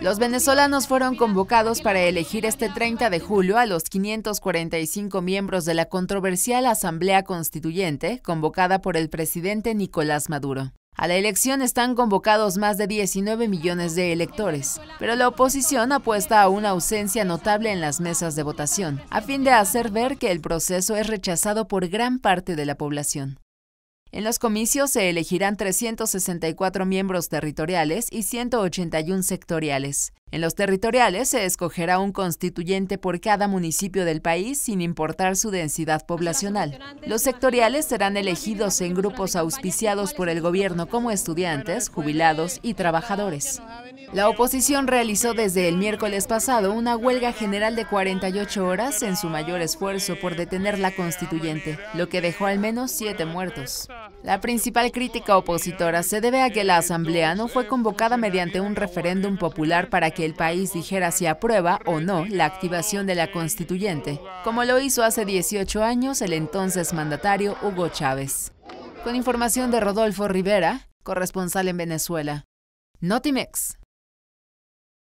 Los venezolanos fueron convocados para elegir este 30 de julio a los 545 miembros de la controversial Asamblea Constituyente convocada por el presidente Nicolás Maduro. A la elección están convocados más de 19 millones de electores, pero la oposición apuesta a una ausencia notable en las mesas de votación, a fin de hacer ver que el proceso es rechazado por gran parte de la población. En los comicios se elegirán 364 miembros territoriales y 181 sectoriales. En los territoriales se escogerá un constituyente por cada municipio del país sin importar su densidad poblacional. Los sectoriales serán elegidos en grupos auspiciados por el gobierno como estudiantes, jubilados y trabajadores. La oposición realizó desde el miércoles pasado una huelga general de 48 horas en su mayor esfuerzo por detener la constituyente, lo que dejó al menos siete muertos. La principal crítica opositora se debe a que la Asamblea no fue convocada mediante un referéndum popular para que el país dijera si aprueba o no la activación de la constituyente, como lo hizo hace 18 años el entonces mandatario Hugo Chávez. Con información de Rodolfo Rivera, corresponsal en Venezuela. Notimex.